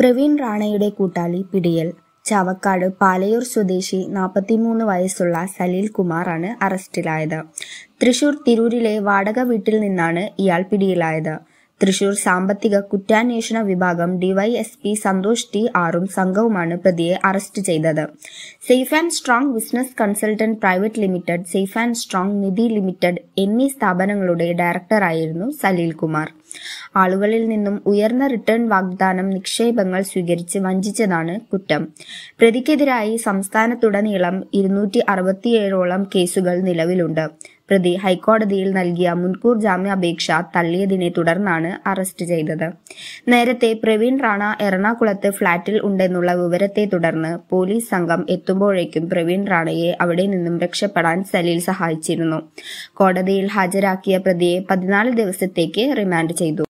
പ്രവീൺ റാണയുടെ കൂട്ടാളി പിടിയൽ ചാവക്കാട് പാലയൂർ സ്വദേശി നാൽപ്പത്തിമൂന്ന് വയസ്സുള്ള സലീൽ കുമാറാണ് അറസ്റ്റിലായത് തൃശൂർ തിരൂരിലെ വാടക വീട്ടിൽ നിന്നാണ് ഇയാൾ പിടിയിലായത് തൃശൂർ സാമ്പത്തിക കുറ്റാന്വേഷണ വിഭാഗം ഡിവൈഎസ്പി സന്തോഷ് ടി ആറും സംഘവുമാണ് പ്രതിയെ അറസ്റ്റ് ചെയ്തത് safe and strong business consultant private limited safe and strong Nidhi limited എന്നീ സ്ഥാപനങ്ങളുടെ ഡയറക്ടറായിരുന്നു സലീൽ കുമാർ ആളുകളിൽ നിന്നും ഉയർന്ന റിട്ടേൺ വാഗ്ദാനം നിക്ഷേപങ്ങൾ സ്വീകരിച്ച് വഞ്ചിച്ചതാണ് കുറ്റം പ്രതിക്കെതിരായി സംസ്ഥാനത്തുടനീളം ഇരുന്നൂറ്റി അറുപത്തിയേഴോളം കേസുകൾ നിലവിലുണ്ട് പ്രതി ഹൈക്കോടതിയിൽ നൽകിയ മുൻകൂർ ജാമ്യാപേക്ഷ തള്ളിയതിനെ തുടർന്നാണ് അറസ്റ്റ് ചെയ്തത് നേരത്തെ പ്രവീൺ റാണ എറണാകുളത്ത് ഫ്ളാറ്റിൽ ഉണ്ടെന്നുള്ള വിവരത്തെ തുടർന്ന് പോലീസ് സംഘം എത്തുമ്പോഴേക്കും പ്രവീൺ റാണയെ അവിടെ നിന്നും രക്ഷപ്പെടാൻ സലീൽ സഹായിച്ചിരുന്നു കോടതിയിൽ ഹാജരാക്കിയ പ്രതിയെ പതിനാല് ദിവസത്തേക്ക് റിമാൻഡ് ചെയ്തു